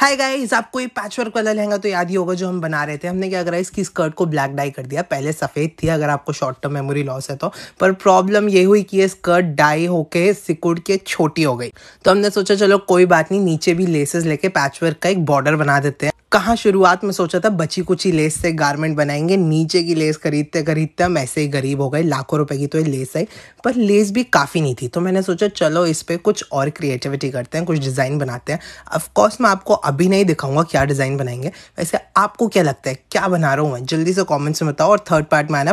hi guys आपको ये patch work वाला लहंगा तो याद ही होगा जो हम बना रहे थे हमने क्या करा इसकी स्कर्ट को ब्लैक डाई कर दिया पहले सफ़ेद थी अगर आपको शॉर्ट टर्म मेमोरी लॉस है तो पर प्रॉब्लम ये हुई कि ये स्कर्ट डाई होके सिकुड़ के छोटी हो गई तो हमने सोचा चलो कोई बात नहीं नीचे भी लेसेस लेके पैच वर्क का एक बॉर्डर बना देते हैं कहाँ शुरुआत में सोचा था बची कुछ ही लेस से गारमेंट बनाएंगे नीचे की लेस खरीदते खरीदते हम ऐसे ही गरीब हो गए लाखों रुपए की तो ये लेस आई पर लेस भी काफ़ी नहीं थी तो मैंने सोचा चलो इस पर कुछ और क्रिएटिविटी करते हैं कुछ डिज़ाइन बनाते हैं अफकोर्स मैं आपको अभी नहीं दिखाऊंगा क्या डिज़ाइन बनाएंगे वैसे आपको क्या लगता है क्या बना रहा हूँ मैं जल्दी से कॉमेंट्स में बताओ और थर्ड पार्ट में आना